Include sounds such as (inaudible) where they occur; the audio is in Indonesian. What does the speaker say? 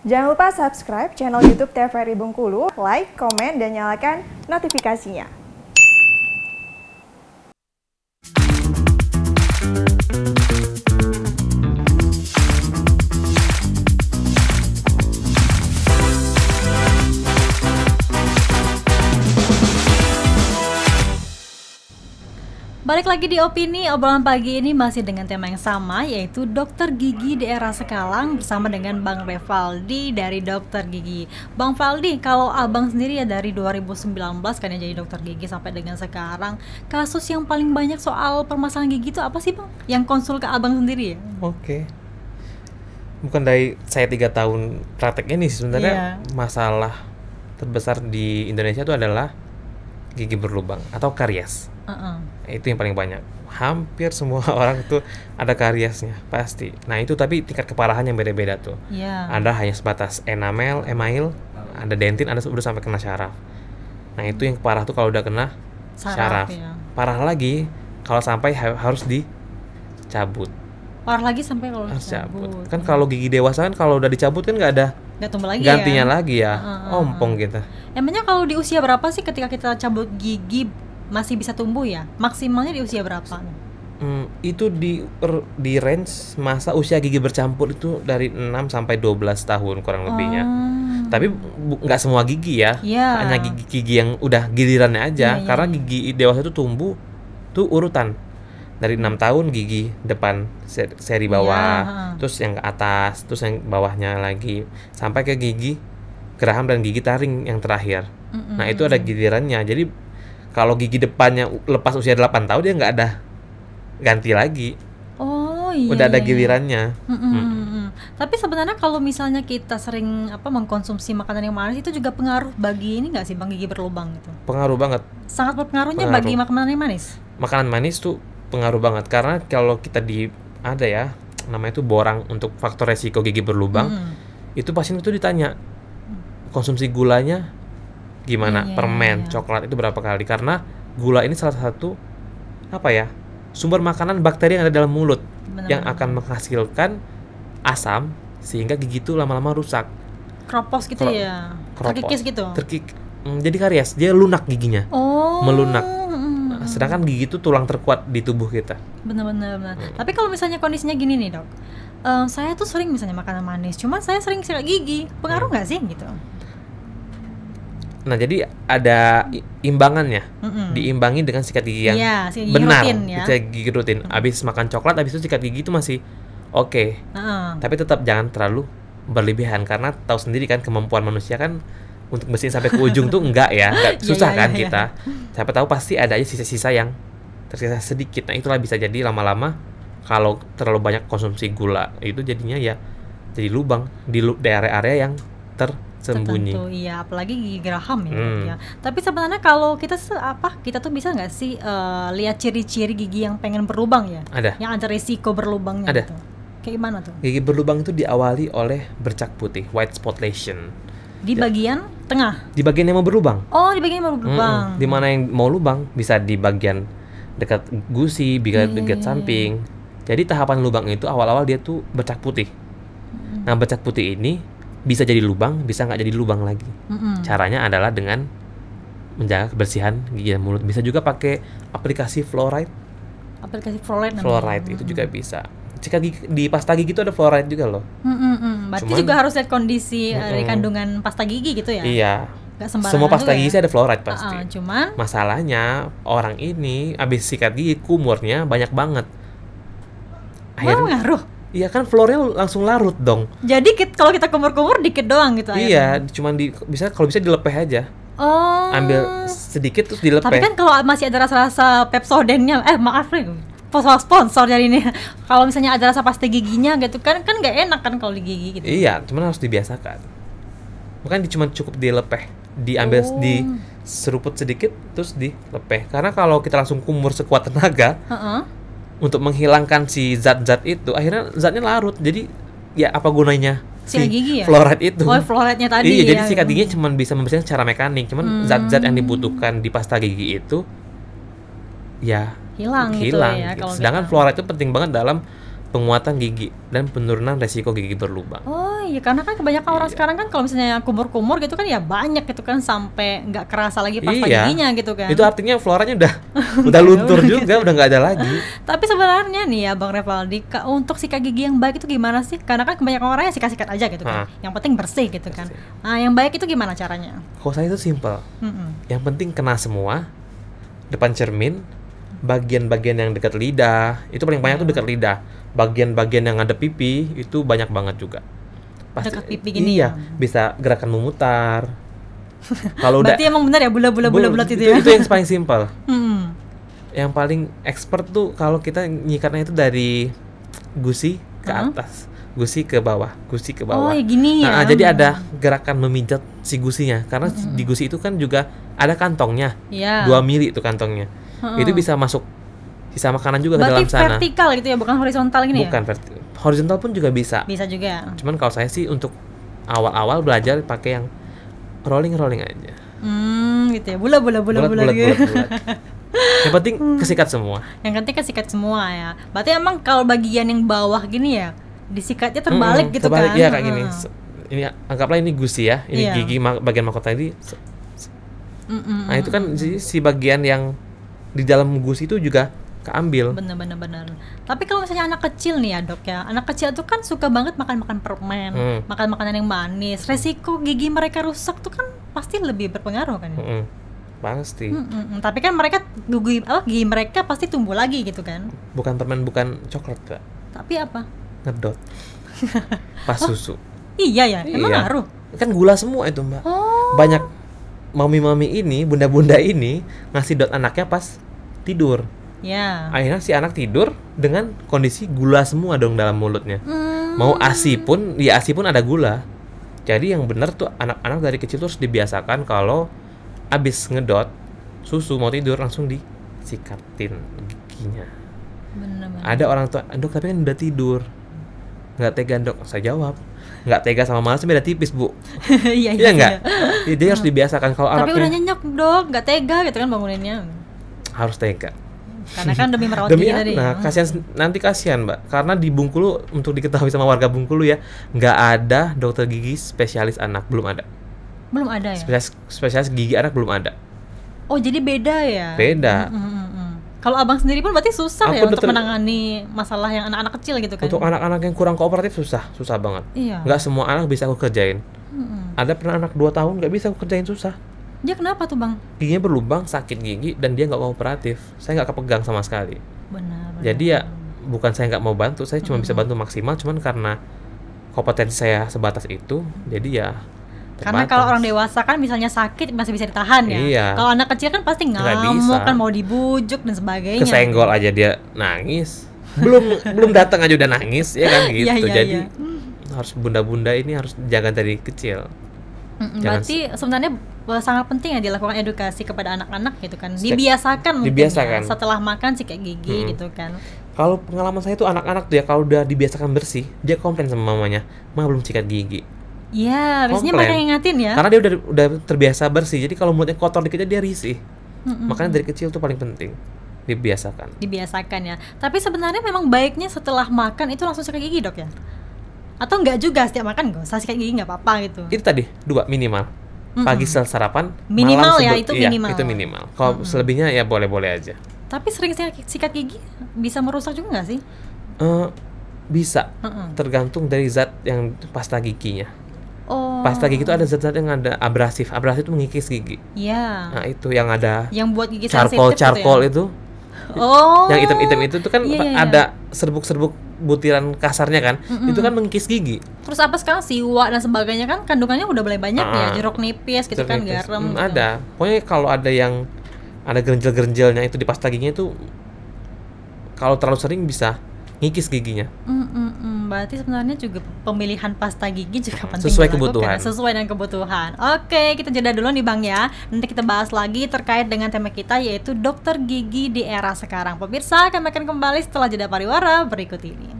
Jangan lupa subscribe channel YouTube TVRI Bengkulu, like, komen, dan nyalakan notifikasinya. Balik lagi di Opini, obrolan pagi ini masih dengan tema yang sama yaitu dokter gigi di era Sekalang bersama dengan Bang Revaldi dari Dokter Gigi. Bang Valdi, kalau Abang sendiri ya dari 2019 kan ya jadi dokter gigi sampai dengan sekarang, kasus yang paling banyak soal permasalahan gigi itu apa sih Bang? Yang konsul ke Abang sendiri ya? Oke. Okay. Bukan dari saya tiga tahun praktek ini sebenarnya yeah. masalah terbesar di Indonesia itu adalah gigi berlubang atau karies uh-uh. itu yang paling banyak hampir semua (laughs) orang itu ada kariesnya pasti nah itu tapi tingkat keparahannya beda-beda tuh yeah. ada hanya sebatas enamel email ada dentin ada sudah sampai kena syaraf nah itu yang parah tuh kalau udah kena syaraf, syaraf. Ya. parah lagi kalau sampai ha harus dicabut parah lagi sampai kalau harus dicabut. cabut. Kan kalau gigi dewasa kan kalau udah dicabut kan nggak ada nggak tumbuh lagi ya? gantinya ya? lagi ya. Uh, huh Ompong kita. Emangnya kalau di usia berapa sih ketika kita cabut gigi masih bisa tumbuh ya? Maksimalnya di usia berapa? Hmm, itu di di range masa usia gigi bercampur itu dari 6 sampai 12 tahun kurang lebihnya. Oh. Tapi nggak semua gigi ya. Yeah. Hanya gigi-gigi yang udah gilirannya aja yeah, iya, karena iya. gigi dewasa itu tumbuh tuh urutan. Dari enam hmm. tahun gigi depan seri bawah, yeah. terus yang ke atas, terus yang bawahnya lagi sampai ke gigi geraham dan gigi taring yang terakhir. Mm -mm. Nah, itu ada gilirannya. Jadi kalau gigi depannya lepas usia 8 tahun dia nggak ada ganti lagi. Oh iya. Udah ada iya, iya. gilirannya. Mm -mm. Mm -mm. Tapi sebenarnya kalau misalnya kita sering apa mengkonsumsi makanan yang manis itu juga pengaruh bagi ini nggak sih bang gigi berlubang itu? Pengaruh banget. Sangat berpengaruhnya pengaruh. bagi makanan yang manis. Makanan manis tuh pengaruh banget karena kalau kita di ada ya namanya itu borang untuk faktor resiko gigi berlubang mm. itu pasien itu ditanya mm. konsumsi gulanya gimana yeah, permen yeah. coklat itu berapa kali karena gula ini salah satu apa ya sumber makanan bakteri yang ada dalam mulut Bener -bener. yang akan menghasilkan asam sehingga gigi itu lama-lama rusak keropos gitu Kro ya kropos. terkikis gitu terkik hmm, jadi karies dia lunak giginya oh. melunak hmm. nah, sedangkan gigi itu tulang terkuat di tubuh kita benar-benar hmm. tapi kalau misalnya kondisinya gini nih dok um, saya tuh sering misalnya makanan manis cuman saya sering sikat gigi pengaruh hmm. nggak hmm. sih gitu Nah, jadi ada imbangannya. Mm-mm. Diimbangi dengan sikat gigi yang yeah, sikat gigi benar. Rutin, ya. Sikat gigi rutin. Mm. Abis makan coklat, abis itu sikat gigi itu masih oke. Okay. Mm-hmm. Tapi tetap jangan terlalu berlebihan karena tahu sendiri kan kemampuan manusia kan untuk bersihin sampai ke ujung tuh (laughs) enggak ya. Enggak iya, susah yeah, kan yeah, kita. Siapa tahu pasti ada aja sisa-sisa yang tersisa sedikit. Nah, itulah bisa jadi lama-lama kalau terlalu banyak konsumsi gula itu jadinya ya jadi lubang di daerah area yang ter sembunyi. Tentu, iya, apalagi gigi geraham ya. Hmm. ya. Tapi sebenarnya kalau kita apa kita tuh bisa nggak sih uh, lihat ciri-ciri gigi yang pengen berlubang ya? Ada. Yang ada resiko berlubangnya. Ada. Gitu. Kayak gimana tuh? Gigi berlubang itu diawali oleh bercak putih, white spot lesion. Di ya. bagian tengah. Di bagian yang mau berlubang. Oh, di bagian yang mau berlubang. Hmm, Di mana yang mau lubang bisa di bagian dekat gusi, iya, iya, dekat, dekat iya, samping. Jadi tahapan lubang itu awal-awal dia tuh bercak putih. Hmm. Nah, bercak putih ini bisa jadi lubang, bisa nggak jadi lubang lagi. Mm-hmm. Caranya adalah dengan menjaga kebersihan gigi dan mulut. Bisa juga pakai aplikasi fluoride. Aplikasi fluoride. Fluoride itu juga bisa. Jika gigi, di pasta gigi itu ada fluoride juga loh. Mm-hmm. Berarti Cuman, juga harus lihat kondisi mm-hmm. dari kandungan pasta gigi gitu ya. Iya. Semua pasta ya? gigi ya? ada fluoride ah, ah, pasti. Uh-uh, cuman masalahnya orang ini abis sikat gigi kumurnya banyak banget. Akhirnya, ngaruh Iya kan flornya langsung larut dong. Jadi kit, kalau kita kumur-kumur dikit doang gitu Iya, airnya. cuman di bisa kalau bisa dilepeh aja. Oh. Ambil sedikit terus dilepeh. Tapi kan kalau masih ada rasa-rasa pepsodennya, eh maaf nih, sponsor sponsor jadi ini. (laughs) kalau misalnya ada rasa pasti giginya gitu kan kan nggak enak kan kalau di gigi gitu. Iya, cuman harus dibiasakan. Bukan cuma cukup dilepeh, diambil oh. di seruput sedikit terus dilepeh. Karena kalau kita langsung kumur sekuat tenaga, uh -uh untuk menghilangkan si zat-zat itu akhirnya zatnya larut jadi ya apa gunanya si gigi ya? fluoride itu oh fluoride tadi iya ya. jadi sikat giginya oh. cuma bisa membersihkan secara mekanik cuman hmm. zat-zat hmm. yang dibutuhkan di pasta gigi itu ya hilang gitu hilang ya, gitu ya, sedangkan fluoride itu penting banget dalam penguatan gigi dan penurunan resiko gigi berlubang oh Iya karena kan kebanyakan orang iya. sekarang kan kalau misalnya kumur-kumur gitu kan ya banyak gitu kan sampai nggak kerasa lagi pas iya. paginya gitu kan. Itu artinya floranya udah (laughs) udah luntur juga udah nggak ada lagi. Tapi sebenarnya nih ya Bang Revaldi untuk sikat gigi yang baik itu gimana sih? Karena kan kebanyakan orang yang sikat-sikat aja gitu kan. Ha. Ah. Yang penting bersih gitu kan. Nah yang baik itu gimana caranya? Kalau saya itu simple. Mm -mm. Yang penting kena semua depan cermin bagian-bagian yang dekat lidah itu paling banyak itu tuh dekat ah. lidah bagian-bagian yang ada pipi itu banyak banget juga pas dekat pipi gini iya ya? bisa gerakan memutar (laughs) kalau udah berarti emang benar ya bulat bulat bulat bulat itu, itu ya itu yang paling simpel hmm. yang paling expert tuh kalau kita nyikatnya itu dari gusi ke uh -huh. atas gusi ke bawah gusi ke bawah oh ya gini ya. nah, ya jadi ada gerakan memijat si gusinya karena hmm. di gusi itu kan juga ada kantongnya yeah. mili itu kantongnya hmm. itu bisa masuk sisa makanan juga Berarti ke dalam sana. Berarti vertikal gitu ya, bukan horizontal gini ya? bukan ya? horizontal pun juga bisa bisa juga cuman kalau saya sih untuk awal-awal belajar pakai yang rolling rolling aja hmm gitu ya bulat bulat bulat bulat, gitu. bulat, yang penting hmm. kesikat semua yang penting kesikat semua ya berarti emang kalau bagian yang bawah gini ya disikatnya terbalik hmm, gitu terbalik, kan iya kayak hmm. gini ini anggaplah ini gusi ya ini yeah. gigi bagian mahkota ini hmm, hmm, nah itu kan si bagian yang di dalam gusi itu juga keambil. Bener bener bener. Tapi kalau misalnya anak kecil nih ya dok ya, anak kecil tuh kan suka banget makan makan permen, hmm. makan makanan yang manis. Resiko gigi mereka rusak tuh kan pasti lebih berpengaruh kan. Ya? Hmm, pasti. Hmm, hmm, hmm, Tapi kan mereka gigi apa gigi mereka pasti tumbuh lagi gitu kan? Bukan permen, bukan coklat kak. Tapi apa? Ngedot. (laughs) Pas oh, susu. Iya ya, emang iya. ngaruh. Kan gula semua itu mbak. Oh. Banyak mami-mami ini, bunda-bunda ini ngasih dot anaknya pas tidur Yeah. Akhirnya si anak tidur dengan kondisi gula semua dong dalam mulutnya. Mm. Mau ASI pun, ya ASI pun ada gula. Jadi yang benar tuh anak-anak dari kecil tuh harus dibiasakan kalau abis ngedot susu mau tidur langsung disikatin giginya. Bener, bener. Ada orang tuh dok tapi kan udah tidur. Nggak tega dok, saya jawab. Nggak tega sama malas beda tipis bu. (laughs) Iya iya. Iya, iya. Jadi harus iya. dibiasakan kalau anak. Tapi udah nyenyak dok, nggak tega gitu kan banguninnya. Harus tega karena kan demi merawat demi anak. Nah, oh. kasihan nanti kasihan, Mbak. Karena di Bungkulu untuk diketahui sama warga Bungkulu ya, nggak ada dokter gigi spesialis anak, belum ada. Belum ada ya. Spesialis, spesialis gigi anak belum ada. Oh, jadi beda ya? Beda. Mm -hmm. Kalau abang sendiri pun berarti susah aku ya untuk menangani masalah yang anak-anak kecil gitu kan? Untuk anak-anak yang kurang kooperatif susah, susah banget. Iya. Gak semua anak bisa aku kerjain. Mm -hmm. Ada pernah anak 2 tahun gak bisa aku kerjain susah. Dia kenapa tuh bang? Giginya berlubang, sakit gigi, dan dia nggak mau operatif. Saya nggak kepegang sama sekali. Benar. Jadi ya bukan saya nggak mau bantu, saya cuma -hmm. bisa bantu maksimal, cuman karena kompetensi saya sebatas itu, jadi ya Terbatas. Karena kalau orang dewasa kan misalnya sakit masih bisa ditahan ya. Iya. Kalau anak kecil kan pasti ngamuk kan mau dibujuk dan sebagainya. Kesenggol aja dia nangis. Belum (laughs) belum datang aja udah nangis ya kan iya, gitu. Iya, jadi iya. harus bunda-bunda ini harus jaga dari kecil. Mm berarti sebenarnya sangat penting ya dilakukan edukasi kepada anak-anak gitu kan. Dibiasakan dibiasakan. Mungkin, ya, setelah makan kayak gigi hmm. gitu kan. Kalau pengalaman saya itu anak-anak tuh ya kalau udah dibiasakan bersih, dia komplain sama mamanya, "Ma belum sikat gigi." Iya, biasanya mereka ngatin ya. Karena dia udah udah terbiasa bersih. Jadi kalau mulutnya kotor dikitnya dia risih. Mm-mm. Makanya dari kecil tuh paling penting dibiasakan. Dibiasakan ya. Tapi sebenarnya memang baiknya setelah makan itu langsung sikat gigi, Dok ya? Atau enggak juga setiap makan gak usah sikat gigi nggak apa-apa gitu. Itu tadi, dua minimal mm pagi setelah sarapan minimal ya itu iya, minimal itu minimal kalau mm-hmm. selebihnya ya boleh-boleh aja tapi sering sikat gigi bisa merusak juga nggak sih uh, bisa mm hmm tergantung dari zat yang pasta giginya Oh. Pasta gigi itu ada zat-zat yang ada abrasif. Abrasif itu mengikis gigi. Iya. Yeah. Nah, itu yang ada yang buat gigi charcoal, gitu ya? charcoal itu. Ya? itu. Oh. Yang item-item itu tuh kan yeah, yeah, iya. ada serbuk-serbuk butiran kasarnya kan mm hmm itu kan mengkis gigi terus apa sekarang siwa dan sebagainya kan kandungannya udah mulai banyak uh, ya ah, jeruk nipis gitu jeruk kan nipis. garam hmm, gitu. ada pokoknya kalau ada yang ada gerenjel-gerenjelnya itu di pasta giginya itu kalau terlalu sering bisa ngikis giginya mm hmm berarti sebenarnya juga pemilihan pasta gigi juga penting sesuai kebutuhan sesuai dengan kebutuhan oke kita jeda dulu nih bang ya nanti kita bahas lagi terkait dengan tema kita yaitu dokter gigi di era sekarang pemirsa kami akan kembali setelah jeda pariwara berikut ini